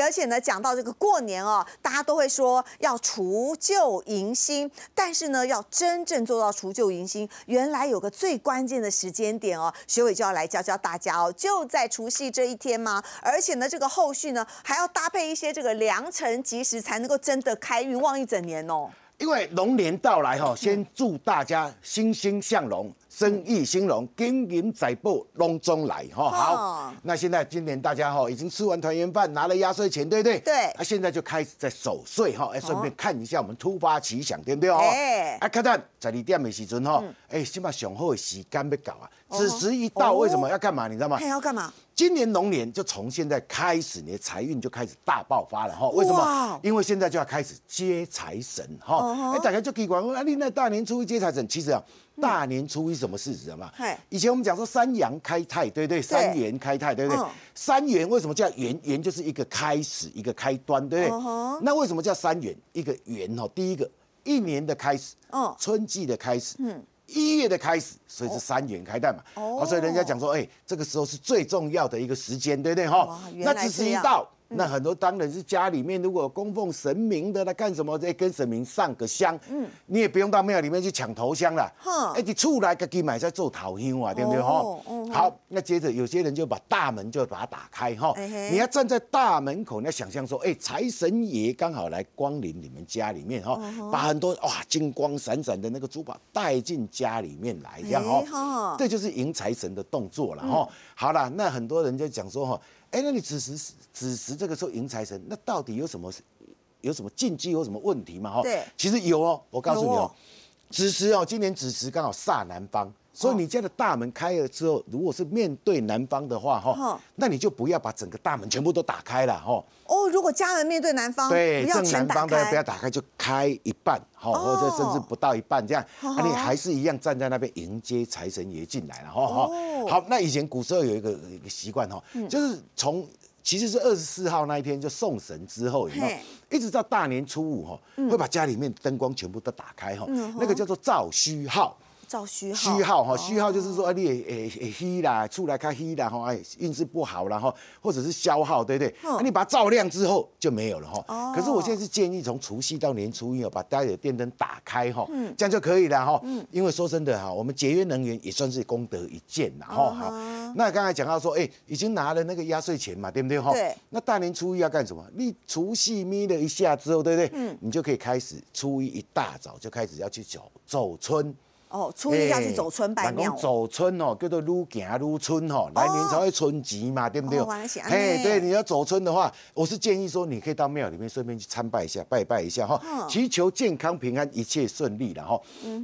而且呢，讲到这个过年哦，大家都会说要除旧迎新，但是呢，要真正做到除旧迎新，原来有个最关键的时间点哦，学伟就要来教教大家哦，就在除夕这一天吗？而且呢，这个后续呢，还要搭配一些这个良辰吉时，才能够真的开运旺一整年哦。因为龙年到来哈，先祝大家欣欣向荣。生意兴隆，金银财宝隆中来哈！好，那现在今年大家哈已经吃完团圆饭，拿了压岁钱，对不对？对。那现在就开始在守岁哈，哎，顺便看一下我们突发奇想，对不对？哦。哎，看等十二点的时阵哈，哎，起码上好的时间要到啊。此时一到，为什么要干嘛？你知道吗？还要干嘛？今年龙年就从现在开始，你的财运就开始大爆发了哈。为什么？因为现在就要开始接财神哈。哎，大家就可以管说，那大年初一接财神，其实啊，大年初一什么事？知道吗？以前我们讲说三阳开泰，对不对？三元开泰，对不对？三元为什么叫元？元就是一个开始，一个开端，对不对？那为什么叫三元？一个元哈，第一个一年的开始，春季的开始，嗯。一月的开始，所以是三元开蛋嘛，哦，所以人家讲说，哎，这个时候是最重要的一个时间，对不对？哈，那只是一到。那很多当然是家里面如果供奉神明的，那干什么？哎，跟神明上个香，嗯，你也不用到庙里面去抢头香了，哈，哎，你出来给买在做讨香啊，对不对？哈，好，那接着有些人就把大门就把它打开，哈，你要站在大门口，你要想象说，哎，财神爷刚好来光临你们家里面，哈，把很多哇金光闪闪的那个珠宝带进家里面来，这样哦，这就是迎财神的动作了，哈，好了，那很多人就讲说，哈。哎，那你子时子时这个时候迎财神，那到底有什么有什么禁忌，有什么问题吗？哈，对，其实有哦，我告诉你哦，子时哦，今年子时刚好煞南方。所以你家的大门开了之后，如果是面对南方的话，哈，那你就不要把整个大门全部都打开了，哈。哦，如果家人面对南方，对正南方的不要打开，就开一半，哈，或者甚至不到一半这样，你还是一样站在那边迎接财神爷进来，了，哈。哦，好，那以前古时候有一个一个习惯，哈，就是从其实是二十四号那一天就送神之后以后，一直到大年初五，哈，会把家里面灯光全部都打开，哈，那个叫做照虚号。照虚耗，虚耗哈，虚耗就是说，你诶诶黑啦，出来看黑啦哈，哎，运势不好，然后或者是消耗，对不对？那你把它照亮之后就没有了哈。哦。可是我现在是建议从除夕到年初一啊，把家里的电灯打开哈，嗯，这样就可以了哈。嗯。因为说真的哈，我们节约能源也算是功德一件后哈。那刚才讲到说，哎，已经拿了那个压岁钱嘛，对不对哈？对。那大年初一要干什么？你除夕眯了一下之后，对不对？嗯。你就可以开始初一一大早就开始要去走走春。哦，初一要去走村拜庙。走村哦，叫做愈行愈村哦，来年才会春吉嘛，对不对？嘿，对，你要走村的话，我是建议说，你可以到庙里面顺便去参拜一下，拜拜一下哈，祈求健康平安，一切顺利了哈。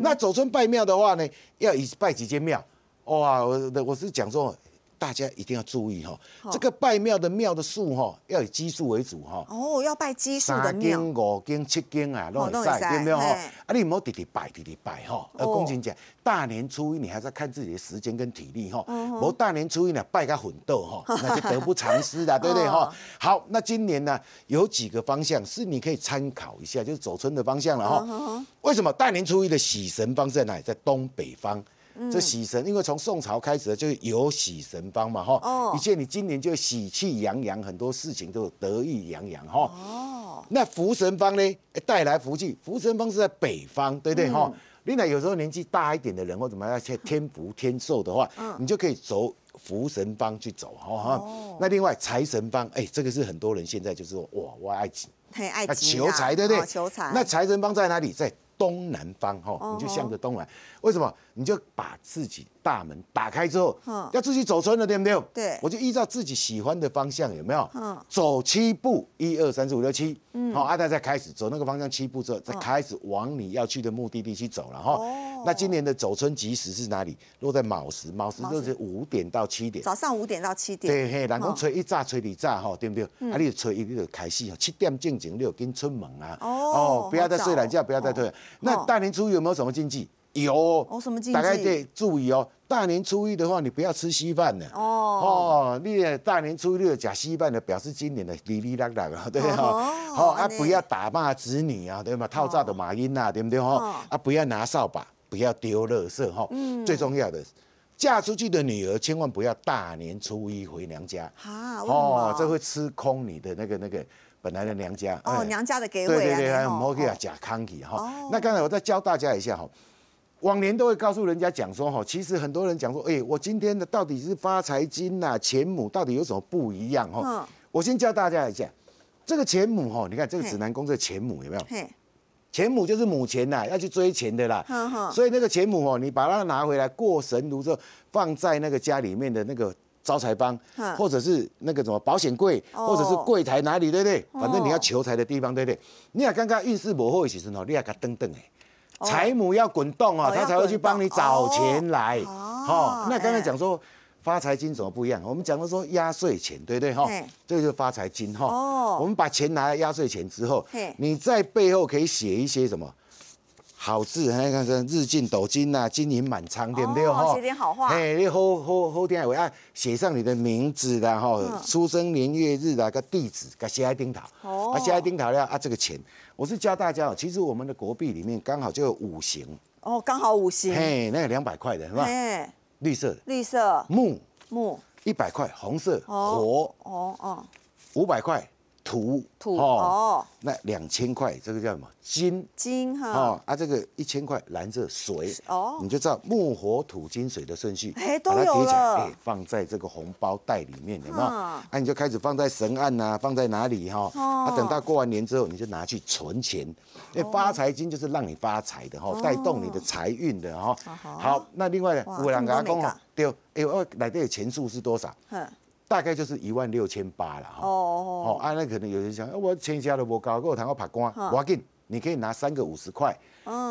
那走村拜庙的话呢，要一拜几间庙？哇，我我是讲说。大家一定要注意哈，这个拜庙的庙的数哈，要以奇数为主哈。哦，要拜奇数的庙。三间、五间、七间啊，都乱晒，明白哈？啊，你唔好直直拜，直直拜哈。呃，龚先生，大年初一你还是要看自己的时间跟体力哈。我大年初一呢拜个荤斗哈，那就得不偿失了，对不对哈？好，那今年呢有几个方向是你可以参考一下，就是走春的方向了哈。为什么大年初一的喜神方在哪里？在东北方。这喜神，因为从宋朝开始就有喜神帮嘛哈，一见你今年就喜气洋洋，很多事情都得意洋洋哈。哦，那福神帮呢，带来福气。福神帮是在北方，对不对哈？另外有时候年纪大一点的人或怎么样，天福天寿的话，你就可以走福神帮去走哈。哦，那另外财神帮，哎，这个是很多人现在就是说哇，我爱钱，爱求财对不对？求财。那财神帮在哪里？在。东南方，哈，你就向着东南，为什么？你就把自己。大门打开之后，要自己走村了，对不对？对，我就依照自己喜欢的方向，有没有？走七步，一二三四五六七，嗯，好，阿大再开始走那个方向七步之后，再开始往你要去的目的地去走，了哈。那今年的走春吉时是哪里？落在卯时，卯时就是五点到七点，早上五点到七点。对嘿，那我吹一炸，吹二炸，哈，对不对？啊，阿你吹一，你就开始哦，七点正前六跟出门啊，哦，不要再睡懒觉，不要再退。那大年初一有没有什么禁忌？有哦，什么禁忌？大概得注意哦。大年初一的话，你不要吃稀饭的哦哦。你大年初一不要稀饭的，表示今年的哩哩啦啦，对哈。好啊，不要打骂子女啊，对嘛？套炸的马英啊，对不对哈？啊，不要拿扫把，不要丢垃圾哈。嗯。最重要的，嫁出去的女儿千万不要大年初一回娘家。好，哦，这会吃空你的那个那个本来的娘家。哦，娘家的给对对对，还莫给啊假康气哈。那刚才我再教大家一下哈。往年都会告诉人家讲说，哈，其实很多人讲说，哎，我今天的到底是发财金呐，钱母到底有什么不一样？哈，我先教大家一下，这个钱母，哈，你看这个指南宫这个钱母有没有？钱母就是母钱呐，要去追钱的啦。所以那个钱母，哦，你把它拿回来过神炉之后，放在那个家里面的那个招财包，或者是那个什么保险柜，或者是柜台哪里，对不对？反正你要求财的地方，对不对？你也刚刚运势不好的时候，你也可等等财母要滚动啊，他才会去帮你找钱来。哦，那刚才讲说发财金怎么不一样？我们讲的说压岁钱，对不对？哈，这个就是发财金哈。哦。我们把钱拿来压岁钱之后，你在背后可以写一些什么好字？你看，什日进斗金呐，金银满仓，对不对？哈，写点好话。哎，你后后后天还哎，写上你的名字的哈，出生年月日的个地址，给写在钉头。哦。啊，写在钉头了啊，这个钱。我是教大家哦，其实我们的国币里面刚好就有五行哦，刚好五行。嘿，那个两百块的是吧？哎，绿色的。绿色。木。木。一百块，红色。火。哦哦。五百块。土土哦，那两千块，这个叫什么金金哈？啊，这个一千块蓝色水哦，你就知道木火土金水的顺序，哎，都有了，哎，放在这个红包袋里面，有没有？啊，你就开始放在神案呐，放在哪里哈？啊，等到过完年之后，你就拿去存钱，哎，发财金就是让你发财的哈，带动你的财运的哈。好那另外五两个阿公，对哦，哎，我来这的钱数是多少？嗯。大概就是一万六千八了哈。哦哦哦。啊，那可能有人想，我钱一下都不够，跟我谈要爬光。我给你，你可以拿三个五十块，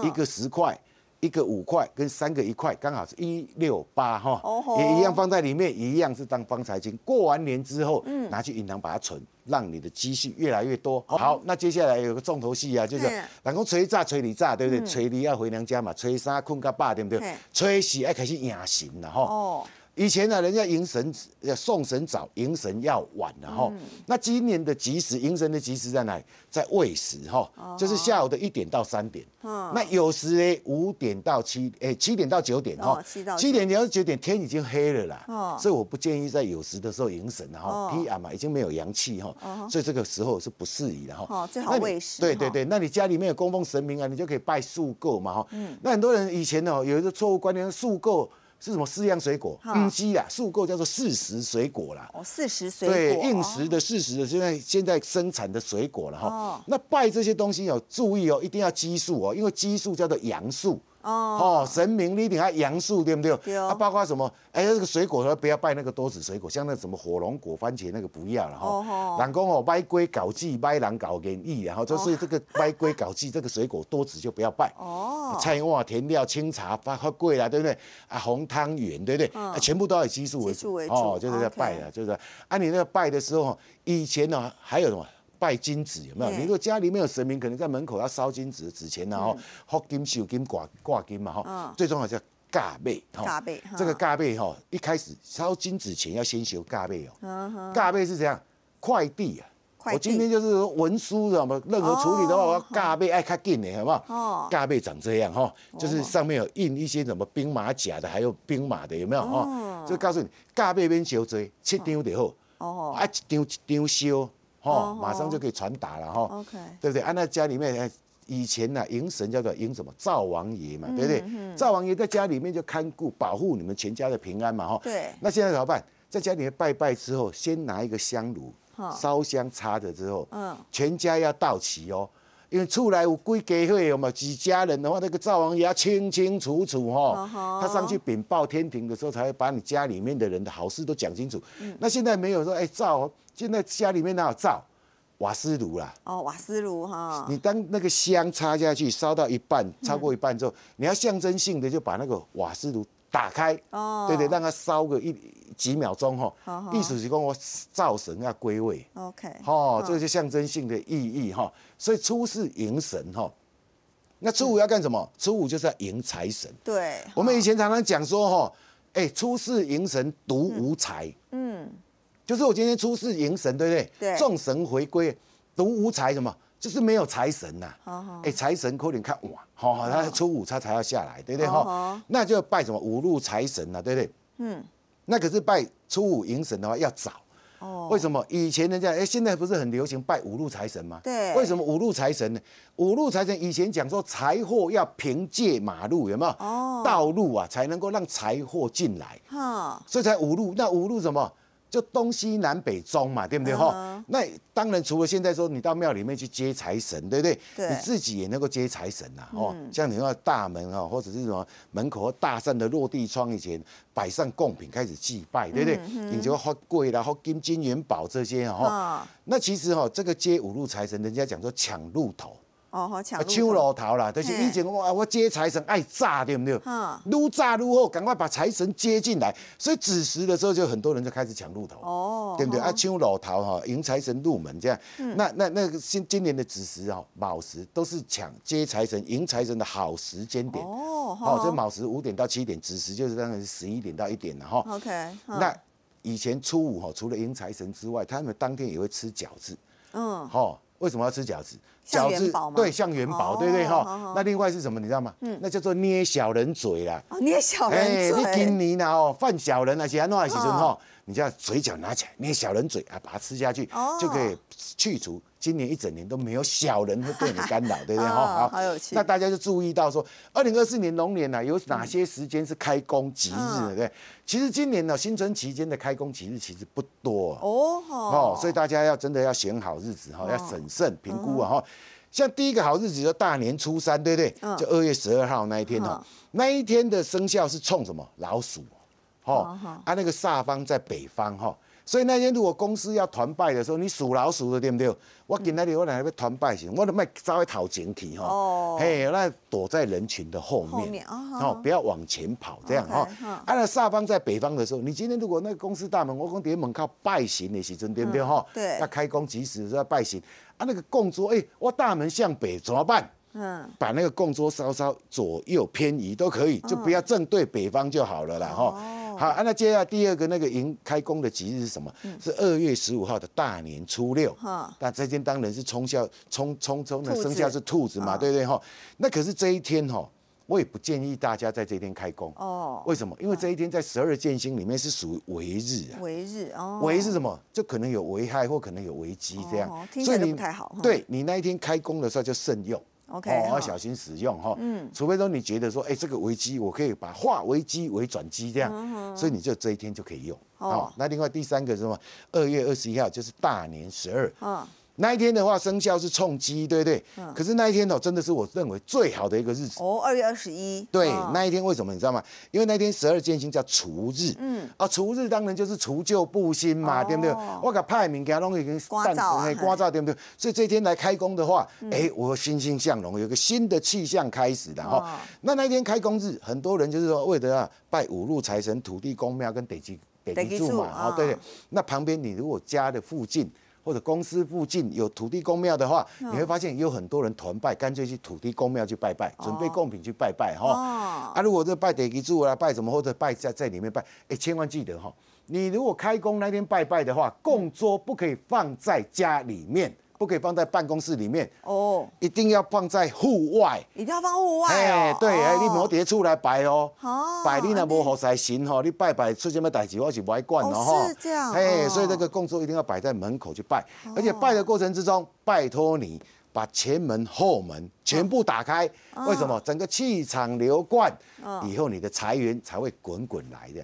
一个十块，一个五块，跟三个一块，刚好是一六八哈。哦也一样放在里面，一样是当方财经。过完年之后，拿去银行把它存，让你的积蓄越来越多。好，那接下来有个重头戏啊，就是老公锤炸锤你炸，对不对？锤你要回娘家嘛，锤啥困个爸，对不对？吹死要开始赢行了哈。哦。以前呢，人家迎神要送神早，迎神要晚的哈。那今年的吉时，迎神的吉时在哪里？在未时哈，就是下午的一点到三点。哦。那有时呢，五点到七哎，七点到九点哈。哦。七点到九点，天已经黑了啦。哦。所以我不建议在有时的时候迎神哈，PM 嘛，已经没有阳气哈。哦。所以这个时候是不适宜的哈。哦，最好未时。对对对，那你家里面有供奉神明啊，你就可以拜树供嘛哈。嗯。那很多人以前呢有一个错误观念，树供。是什么？四样水果，嗯，是啊，速购叫做四时水果啦。哦，四时水果，对，应时的四时的现在现在生产的水果了哈。那拜这些东西要注意哦，一定要激素哦，因为激素叫做阳素。哦神明你顶爱杨树对不对？有，啊包括什么？哎，这个水果说不要拜那个多籽水果，像那什么火龙果、番茄那个不要了哈。两公哦，歪龟搞忌，歪狼搞愿意，然后就是这个歪龟搞忌，这个水果多籽就不要拜。哦。菜哇甜料清茶发发桂啦，对不对？啊，红汤圆对不对？啊，全部都要以激素为主哦，就是要拜的，就是啊，你那个拜的时候，以前呢还有什么？拜金纸有没有？你说家里面有神明，可能在门口要烧金纸、纸钱呐，吼，福金寿金挂挂金嘛，哈，最重要像盖被，哈。哈。这个盖背哈，一开始烧金纸钱要先烧盖背哦。盖背是怎样？快递啊。我今天就是文书什么，任何处理的话，我要盖背爱卡进的，好不好？哦。盖背长这样，哈，就是上面有印一些什么兵马甲的，还有兵马的，有没有？哦。就告诉你，盖背边烧多，七张就好。哦。啊，一张一张烧。哦，马上就可以传达了哈，对不对？按在家里面，以前呢迎神叫做迎什么？灶王爷嘛，对不对？灶王爷在家里面就看顾保护你们全家的平安嘛，哈。对。那现在怎么办？在家里面拜拜之后，先拿一个香炉烧香插着之后，嗯，全家要到齐哦。因为出来有规格会有嘛？几家人的话，那个灶王爷清清楚楚哈，他上去禀报天庭的时候，才会把你家里面的人的好事都讲清楚。那现在没有说，哎，灶，现在家里面哪有灶？瓦斯炉啦。哦，瓦斯炉哈。你当那个香插下去，烧到一半，超过一半之后，你要象征性的就把那个瓦斯炉。打开，对对，让它烧个一几秒钟哈。意思说，我灶神要归位。OK，好，这个是象征性的意义哈。所以初四迎神哈，那初五要干什么？初五就是要迎财神。对，我们以前常常讲说哈，哎，初四迎神独无财。嗯，就是我今天初四迎神，对不对？对，众神回归，独无财什么？就是没有财神呐，哎，财神可能看哇，哈，他初五他才要下来，对不对？哈，那就拜什么五路财神呐，对不对？嗯，那可是拜初五迎神的话要早，哦，为什么？以前人家哎，现在不是很流行拜五路财神吗？对，为什么五路财神呢？五路财神以前讲说财货要凭借马路有没有？哦，道路啊才能够让财货进来，好，所以才五路，那五路什么？就东西南北中嘛，对不对哈？那当然，除了现在说你到庙里面去接财神，对不对？对，你自己也能够接财神呐，哦，像你那大门啊，或者是什么门口大扇的落地窗以前摆上贡品开始祭拜，对不对？嗯，你就放贵啦，放金金元宝这些哈。那其实哈，这个接五路财神，人家讲说抢路头。哦，好抢！抢路头啦，就是以前我我接财神爱炸，对不对？嗯，撸炸撸后，赶快把财神接进来。所以子时的时候，就很多人就开始抢路头。哦，对不对？啊，抢路头哈，迎财神入门这样。那那那个今今年的子时哦，卯时都是抢接财神、迎财神的好时间点。哦，好。这卯时五点到七点，子时就是当然是十一点到一点了哈。OK。那以前初五哈，除了迎财神之外，他们当天也会吃饺子。嗯。好，为什么要吃饺子？饺子对像元宝对不对哈？那另外是什么你知道吗？那叫做捏小人嘴啊。哦，捏小人嘴。你捏你泥呢哦，犯小人那些安哪时候，你你要嘴角拿起来捏小人嘴啊，把它吃下去，就可以去除今年一整年都没有小人会对你干扰，对不对哈？好有趣。那大家就注意到说，二零二四年龙年呢，有哪些时间是开工吉日？对，其实今年呢，新春期间的开工吉日其实不多哦。哦，所以大家要真的要选好日子哈，要审慎评估啊哈。像第一个好日子就大年初三，对不对？就二月十二号那一天哦，那一天的生肖是冲什么？老鼠，哦，啊，那个煞方在北方，哈。所以那天如果公司要团拜的时候，你属老鼠的对不对？我今天哩，我来要团拜型，我咪稍微讨前去哈。哦。嘿，那躲在人群的后面。后面。哦。不要往前跑这样哈。按照下方在北方的时候，你今天如果那个公司大门，我公司门靠拜型的时式对不对哈？对。要开工，即时要拜型啊，那个供桌哎，我大门向北怎么办？嗯。把那个供桌稍稍左右偏移都可以，就不要正对北方就好了啦哈。哦。好啊，那接下来第二个那个迎开工的吉日是什么？是二月十五号的大年初六。哈，那这天当然是冲肖，冲冲冲，那生肖是兔子嘛，对不对哈？那可是这一天哈，我也不建议大家在这天开工。哦，为什么？因为这一天在十二建星里面是属为日啊。为日哦。为是什么？就可能有危害或可能有危机这样。所以你不太好。对你那一天开工的时候就慎用。哦，要小心使用哈，嗯，除非说你觉得说，哎，这个危机我可以把化危机为转机这样，所以你就这一天就可以用，好，那另外第三个是什么？二月二十一号就是大年十二，嗯。那一天的话，生肖是冲鸡，对不对？嗯。可是那一天哦，真的是我认为最好的一个日子。哦，二月二十一。对，那一天为什么你知道吗？因为那天十二建星叫除日。嗯。啊，除日当然就是除旧布新嘛，对不对？我个派名给他拢已经红走，刮走，对不对？所以这天来开工的话，哎，我欣欣向荣，有个新的气象开始的哈。哦。那那一天开工日，很多人就是说，为了要拜五路财神、土地公庙跟北极北极柱嘛，哦，对对。那旁边你如果家的附近。或者公司附近有土地公庙的话，你会发现有很多人团拜，干脆去土地公庙去拜拜，准备贡品去拜拜哈。啊，如果这拜地基柱啊，拜什么或者拜在在里面拜，哎，千万记得哈，你如果开工那天拜拜的话，供桌不可以放在家里面。不可以放在办公室里面哦，一定要放在户外，一定要放户外哦。对，哎、你摩叠出来摆哦，摆你那摩好才行哈。你拜拜出什么代志，我是不爱管了哈。是这样。哎，所以这个工作一定要摆在门口去拜，而且拜的过程之中，拜托你把前门后门全部打开。为什么？整个气场流贯，以后你的财源才会滚滚来的。